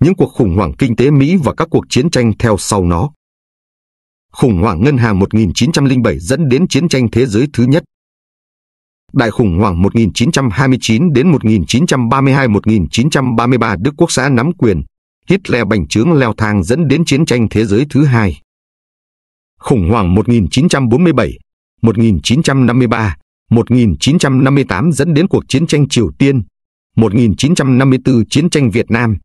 những cuộc khủng hoảng kinh tế Mỹ và các cuộc chiến tranh theo sau nó. Khủng hoảng ngân hàng 1907 dẫn đến chiến tranh thế giới thứ nhất. Đại khủng hoảng 1929 đến 1932-1933 Đức Quốc xã nắm quyền, Hitler bành trướng leo thang dẫn đến chiến tranh thế giới thứ hai. Khủng hoảng 1947, 1953, 1958 dẫn đến cuộc chiến tranh Triều Tiên, 1954 chiến tranh Việt Nam,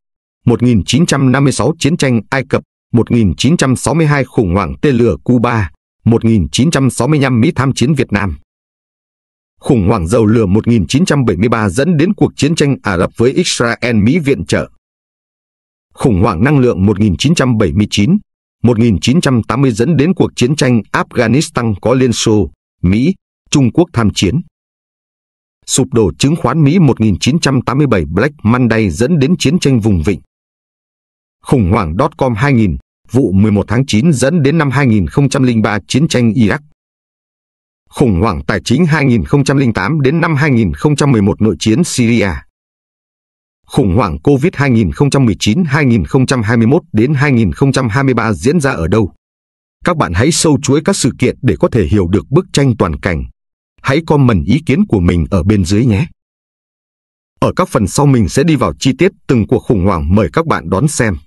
1956 chiến tranh Ai Cập, 1962 khủng hoảng tên lửa Cuba, 1965 Mỹ tham chiến Việt Nam. Khủng hoảng dầu lửa 1973 dẫn đến cuộc chiến tranh Ả Rập với Israel Mỹ viện trợ. Khủng hoảng năng lượng 1979, 1980 dẫn đến cuộc chiến tranh Afghanistan có Liên Xô, Mỹ, Trung Quốc tham chiến. Sụp đổ chứng khoán Mỹ 1987 Black Monday dẫn đến chiến tranh vùng vịnh khủng hoảng dot-com 2000, vụ 11 tháng 9 dẫn đến năm 2003 chiến tranh Iraq. Khủng hoảng tài chính 2008 đến năm 2011 nội chiến Syria. Khủng hoảng COVID 2019-2021 đến 2023 diễn ra ở đâu? Các bạn hãy sâu chuỗi các sự kiện để có thể hiểu được bức tranh toàn cảnh. Hãy comment ý kiến của mình ở bên dưới nhé. Ở các phần sau mình sẽ đi vào chi tiết từng cuộc khủng hoảng mời các bạn đón xem.